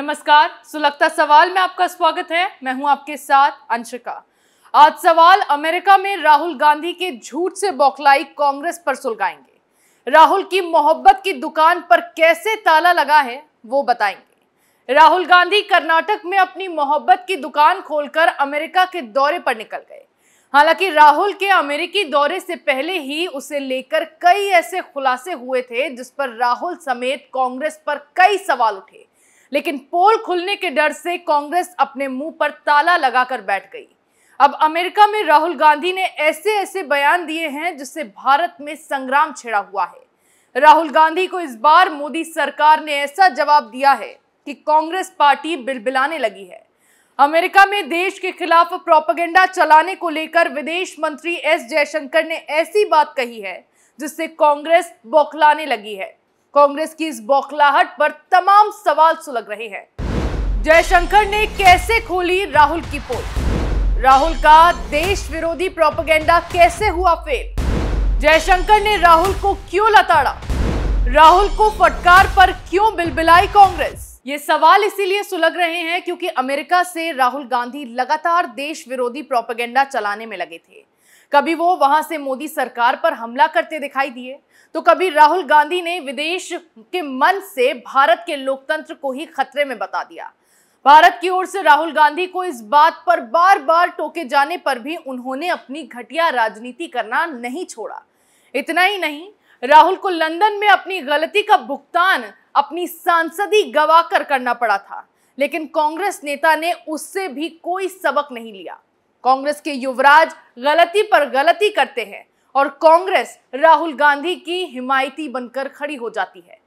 नमस्कार सुलगता सवाल में आपका स्वागत है मैं हूं आपके साथ अंशिका आज सवाल अमेरिका में राहुल गांधी के झूठ से बौखलाई कांग्रेस पर सुलगाएंगे राहुल की मोहब्बत की दुकान पर कैसे ताला लगा है वो बताएंगे राहुल गांधी कर्नाटक में अपनी मोहब्बत की दुकान खोलकर अमेरिका के दौरे पर निकल गए हालांकि राहुल के अमेरिकी दौरे से पहले ही उसे लेकर कई ऐसे खुलासे हुए थे जिस पर राहुल समेत कांग्रेस पर कई सवाल उठे लेकिन पोल खुलने के डर से कांग्रेस अपने मुंह पर ताला लगाकर बैठ गई अब अमेरिका में राहुल गांधी ने ऐसे ऐसे बयान दिए हैं जिससे भारत में संग्राम छिड़ा हुआ है राहुल गांधी को इस बार मोदी सरकार ने ऐसा जवाब दिया है कि कांग्रेस पार्टी बिलबिलाने लगी है अमेरिका में देश के खिलाफ प्रोपेगेंडा चलाने को लेकर विदेश मंत्री एस जयशंकर ने ऐसी बात कही है जिससे कांग्रेस बौखलाने लगी है कांग्रेस की इस बौखलाहट पर तमाम सवाल सुलग रहे हैं जयशंकर ने कैसे खोली राहुल की पोल राहुल का देश विरोधी प्रोपोगेंडा कैसे हुआ फेल जयशंकर ने राहुल को क्यों लताड़ा राहुल को फटकार पर क्यों बिलबिलाई कांग्रेस ये सवाल इसीलिए सुलग रहे हैं क्योंकि अमेरिका से राहुल गांधी लगातार देश विरोधी प्रोपेगेंडा चलाने में लगे थे कभी वो वहां से मोदी सरकार पर हमला करते दिखाई दिए तो कभी राहुल गांधी ने विदेश के मन से भारत के लोकतंत्र को ही खतरे में बता दिया भारत की ओर से राहुल गांधी को इस बात पर बार बार टोके जाने पर भी उन्होंने अपनी घटिया राजनीति करना नहीं छोड़ा इतना ही नहीं राहुल को लंदन में अपनी गलती का भुगतान अपनी सांसदी गवाकर करना पड़ा था लेकिन कांग्रेस नेता ने उससे भी कोई सबक नहीं लिया कांग्रेस के युवराज गलती पर गलती करते हैं और कांग्रेस राहुल गांधी की हिमायती बनकर खड़ी हो जाती है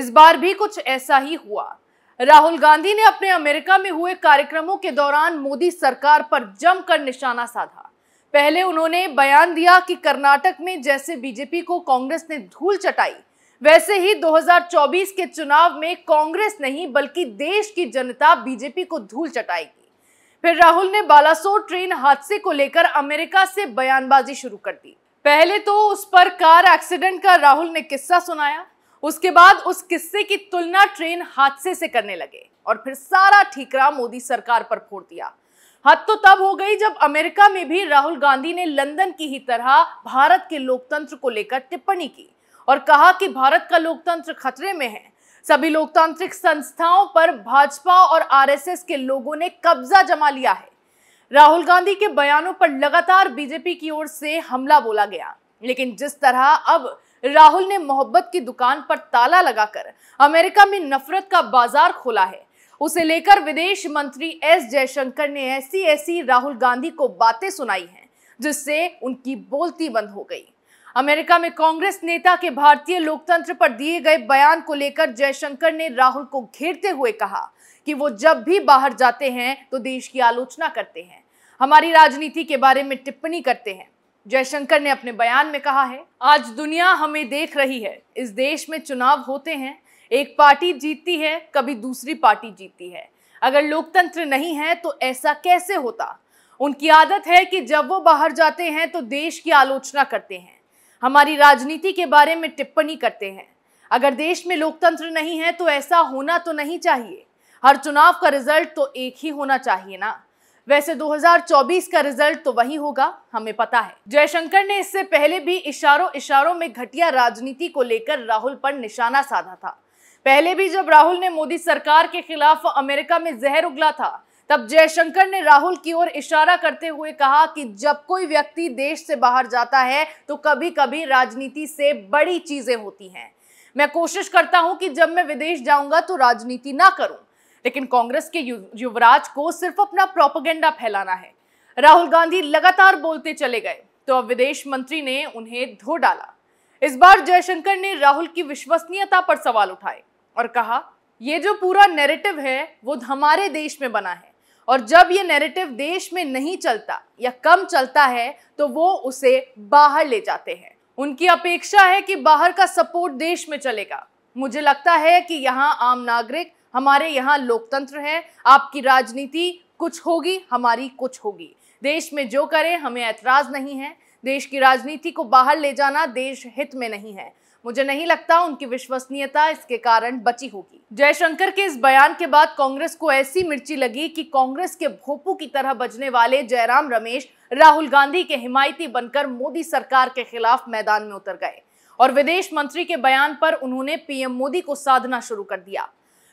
इस बार भी कुछ ऐसा ही हुआ राहुल गांधी ने अपने अमेरिका में हुए कार्यक्रमों के दौरान मोदी सरकार पर जमकर निशाना साधा पहले उन्होंने बयान दिया कि कर्नाटक में जैसे बीजेपी को कांग्रेस ने धूल चटाई वैसे ही 2024 के चुनाव में कांग्रेस नहीं बल्कि देश की जनता बीजेपी को धूल चटाएगी फिर राहुल ने बालासोर ट्रेन हादसे को लेकर अमेरिका से बयानबाजी शुरू कर दी पहले तो उस पर कार एक्सीडेंट का राहुल ने किस्सा सुनाया उसके बाद उस किस्से की तुलना ट्रेन हादसे से करने लगे और फिर सारा ठीकरा मोदी सरकार पर फोड़ दिया हद तो तब हो गई जब अमेरिका में भी राहुल गांधी ने लंदन की ही तरह भारत के लोकतंत्र को लेकर टिप्पणी की और कहा कि भारत का लोकतंत्र खतरे में है सभी लोकतांत्रिक संस्थाओं पर भाजपा और आरएसएस के लोगों ने कब्जा जमा लिया है राहुल गांधी के बयानों पर लगातार बीजेपी की ओर से हमला बोला गया लेकिन जिस तरह अब राहुल ने मोहब्बत की दुकान पर ताला लगाकर अमेरिका में नफरत का बाजार खोला है उसे लेकर विदेश मंत्री एस जयशंकर ने ऐसी ऐसी राहुल गांधी को बातें सुनाई हैं जिससे उनकी बोलती बंद हो गई अमेरिका में कांग्रेस नेता के भारतीय लोकतंत्र पर दिए गए बयान को लेकर जयशंकर ने राहुल को घेरते हुए कहा कि वो जब भी बाहर जाते हैं तो देश की आलोचना करते हैं हमारी राजनीति के बारे में टिप्पणी करते हैं जयशंकर ने अपने बयान में कहा है आज दुनिया हमें देख रही है इस देश में चुनाव होते हैं एक पार्टी जीतती है कभी दूसरी पार्टी जीतती है अगर लोकतंत्र नहीं है तो ऐसा कैसे होता उनकी आदत है कि जब वो बाहर जाते हैं तो देश की आलोचना करते हैं हमारी राजनीति के बारे में टिप्पणी करते हैं अगर देश में लोकतंत्र नहीं है तो ऐसा होना तो नहीं चाहिए हर चुनाव का रिजल्ट तो एक ही होना चाहिए ना वैसे 2024 का रिजल्ट तो वही होगा हमें पता है जयशंकर ने इससे पहले भी इशारों इशारों में घटिया राजनीति को लेकर राहुल पर निशाना साधा था पहले भी जब राहुल ने मोदी सरकार के खिलाफ अमेरिका में जहर उगला था तब जयशंकर ने राहुल की ओर इशारा करते हुए कहा कि जब कोई व्यक्ति देश से बाहर जाता है तो कभी कभी राजनीति से बड़ी चीजें होती हैं मैं कोशिश करता हूं कि जब मैं विदेश जाऊंगा तो राजनीति ना करूं लेकिन कांग्रेस के युवराज को सिर्फ अपना प्रोपोगेंडा फैलाना है राहुल गांधी लगातार बोलते चले गए तो अब विदेश मंत्री ने उन्हें धो डाला इस बार जयशंकर ने राहुल की विश्वसनीयता पर सवाल उठाए और कहा यह जो पूरा नैरेटिव है वो हमारे देश में बना है और जब ये नैरेटिव देश में नहीं चलता या कम चलता है तो वो उसे बाहर ले जाते हैं उनकी अपेक्षा है कि बाहर का सपोर्ट देश में चलेगा मुझे लगता है कि यहाँ आम नागरिक हमारे यहाँ लोकतंत्र है आपकी राजनीति कुछ होगी हमारी कुछ होगी देश में जो करें हमें ऐतराज़ नहीं है देश की राजनीति को बाहर ले जाना देश हित में नहीं है मुझे नहीं लगता उनकी विश्वसनीयता इसके कारण बची होगी जयशंकर के इस बयान के बाद कांग्रेस को ऐसी मिर्ची लगी कि कांग्रेस के भोपू की तरह बजने वाले जयराम रमेश राहुल गांधी के हिमायती बनकर मोदी सरकार के खिलाफ मैदान में उतर गए और विदेश मंत्री के बयान पर उन्होंने पीएम मोदी को साधना शुरू कर दिया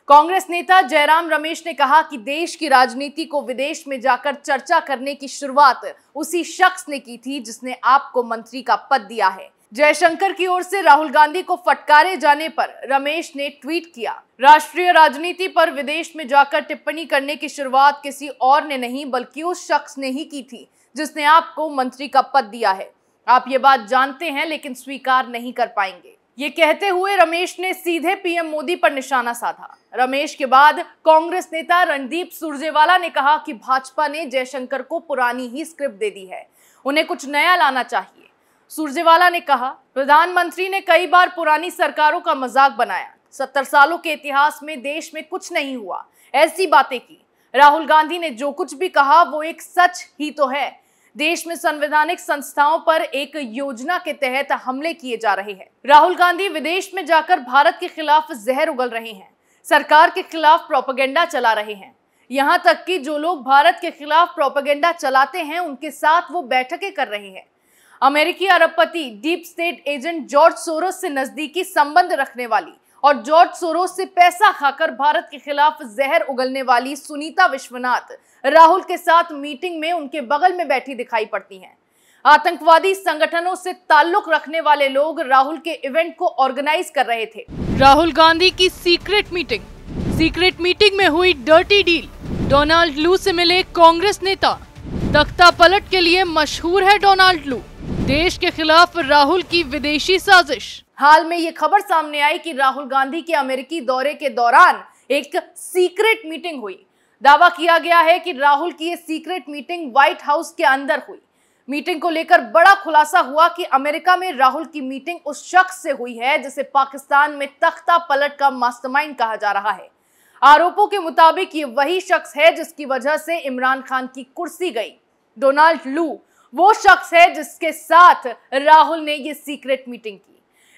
कांग्रेस नेता जयराम रमेश ने कहा कि देश की राजनीति को विदेश में जाकर चर्चा करने की शुरुआत उसी शख्स ने की थी जिसने आपको मंत्री का पद दिया है जयशंकर की ओर से राहुल गांधी को फटकारे जाने पर रमेश ने ट्वीट किया राष्ट्रीय राजनीति पर विदेश में जाकर टिप्पणी करने की शुरुआत किसी और ने नहीं बल्कि उस शख्स ने ही की थी जिसने आपको मंत्री का पद दिया है आप ये बात जानते हैं लेकिन स्वीकार नहीं कर पाएंगे ये कहते हुए रमेश ने सीधे पीएम मोदी पर निशाना साधा रमेश के बाद कांग्रेस नेता रणदीप सुरजेवाला ने कहा कि भाजपा ने जयशंकर को पुरानी ही स्क्रिप्ट दे दी है उन्हें कुछ नया लाना चाहिए सुरजेवाला ने कहा प्रधानमंत्री ने कई बार पुरानी सरकारों का मजाक बनाया सत्तर सालों के इतिहास में देश में कुछ नहीं हुआ ऐसी बातें की राहुल गांधी ने जो कुछ भी कहा वो एक सच ही तो है देश में संवैधानिक संस्थाओं पर एक योजना के तहत हमले किए जा रहे हैं राहुल गांधी विदेश में जाकर भारत के खिलाफ जहर उगल रहे हैं सरकार के खिलाफ प्रोपेगेंडा चला रहे हैं यहाँ तक कि जो लोग भारत के खिलाफ प्रोपेगेंडा चलाते हैं उनके साथ वो बैठकें कर रहे हैं अमेरिकी अरबपति deep state agent George Soros से नजदीकी संबंध रखने वाली और जॉर्ज सोरोस से पैसा खाकर भारत के खिलाफ जहर उगलने वाली सुनीता विश्वनाथ राहुल के साथ मीटिंग में उनके बगल में बैठी दिखाई पड़ती हैं आतंकवादी संगठनों से ताल्लुक रखने वाले लोग राहुल के इवेंट को ऑर्गेनाइज कर रहे थे राहुल गांधी की सीक्रेट मीटिंग सीक्रेट मीटिंग में हुई डर्टी डील डोनाल्ड लू से मिले कांग्रेस नेता तख्ता पलट के लिए मशहूर है डोनाल्ड लू देश के खिलाफ राहुल की विदेशी साजिश हाल में ये खबर सामने आई कि राहुल गांधी के अमेरिकी दौरे के दौरान एक सीक्रेट मीटिंग हुई दावा किया गया है कि राहुल की ये सीक्रेट मीटिंग व्हाइट हाउस के अंदर हुई मीटिंग को लेकर बड़ा खुलासा हुआ कि अमेरिका में राहुल की मीटिंग उस शख्स से हुई है जिसे पाकिस्तान में तख्ता पलट का मास्टरमाइंड कहा जा रहा है आरोपों के मुताबिक ये वही शख्स है जिसकी वजह से इमरान खान की कुर्सी गई डोनाल्ड लू वो शख्स है जिसके साथ राहुल ने ये सीक्रेट मीटिंग की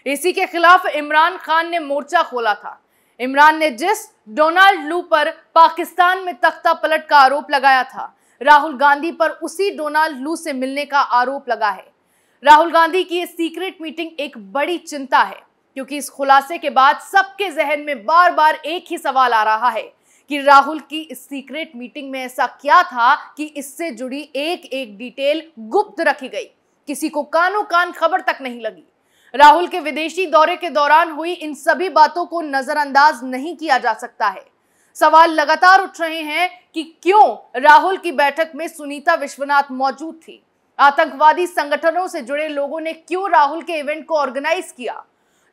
इसी के खिलाफ इमरान खान ने मोर्चा खोला था इमरान ने जिस डोनाल्ड लू पर पाकिस्तान में तख्ता पलट का आरोप लगाया था राहुल गांधी पर उसी डोनाल्ड लू से मिलने का आरोप लगा है राहुल गांधी की सीक्रेट मीटिंग एक बड़ी चिंता है क्योंकि इस खुलासे के बाद सबके जहन में बार बार एक ही सवाल आ रहा है कि राहुल की इस सीक्रेट मीटिंग में ऐसा क्या था कि इससे जुड़ी एक एक डिटेल गुप्त रखी गई किसी को कानो कान खबर तक नहीं लगी राहुल के विदेशी दौरे के दौरान हुई इन सभी बातों को नजरअंदाज नहीं किया जा सकता है सवाल लगातार उठ रहे हैं कि क्यों राहुल की बैठक में सुनीता विश्वनाथ मौजूद थी आतंकवादी संगठनों से जुड़े लोगों ने क्यों राहुल के इवेंट को ऑर्गेनाइज किया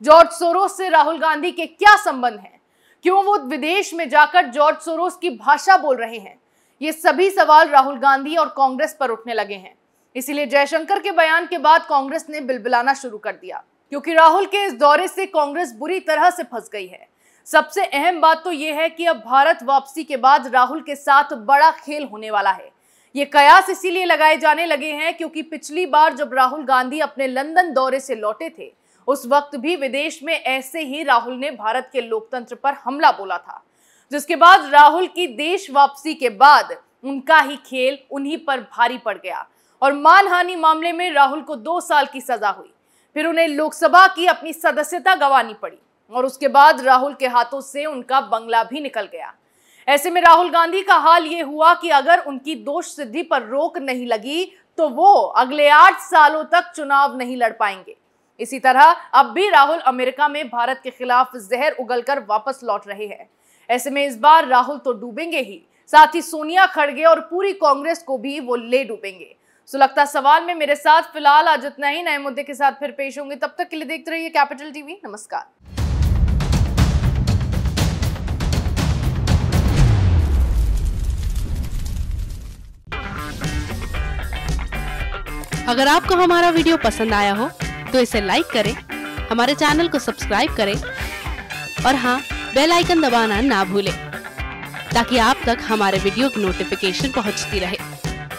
जॉर्ज सोरोस से राहुल गांधी के क्या संबंध हैं क्यों वो विदेश में जाकर जॉर्ज सोरोस की भाषा बोल रहे हैं ये सभी सवाल राहुल गांधी और कांग्रेस पर उठने लगे हैं इसीलिए जयशंकर के बयान के बाद कांग्रेस ने बिलबिलाना शुरू कर दिया क्योंकि राहुल के इस दौरे से कांग्रेस बुरी तरह से फंस गई है सबसे अहम बात तो यह है कि अब भारत वापसी के बाद राहुल के साथ बड़ा खेल होने वाला है ये कयास इसीलिए लगाए जाने लगे हैं क्योंकि पिछली बार जब राहुल गांधी अपने लंदन दौरे से लौटे थे उस वक्त भी विदेश में ऐसे ही राहुल ने भारत के लोकतंत्र पर हमला बोला था जिसके बाद राहुल की देश वापसी के बाद उनका ही खेल उन्हीं पर भारी पड़ गया और मानहानि मामले में राहुल को दो साल की सजा हुई फिर उन्हें लोकसभा की अपनी सदस्यता गंवानी पड़ी और उसके बाद राहुल के हाथों से उनका बंगला भी निकल गया ऐसे में राहुल गांधी का हाल ये हुआ कि अगर उनकी दोष सिद्धि पर रोक नहीं लगी तो वो अगले आठ सालों तक चुनाव नहीं लड़ पाएंगे इसी तरह अब भी राहुल अमेरिका में भारत के खिलाफ जहर उगलकर वापस लौट रहे हैं ऐसे में इस बार राहुल तो डूबेंगे ही साथ ही सोनिया खड़गे और पूरी कांग्रेस को भी वो ले डूबेंगे सो लगता सवाल में मेरे साथ फिलहाल आज इतना ही नए मुद्दे के साथ फिर पेश होंगे तब तक के लिए देखते रहिए कैपिटल टीवी नमस्कार अगर आपको हमारा वीडियो पसंद आया हो तो इसे लाइक करें हमारे चैनल को सब्सक्राइब करें और हाँ बेल आइकन दबाना ना भूलें ताकि आप तक हमारे वीडियो की नोटिफिकेशन पहुंचती रहे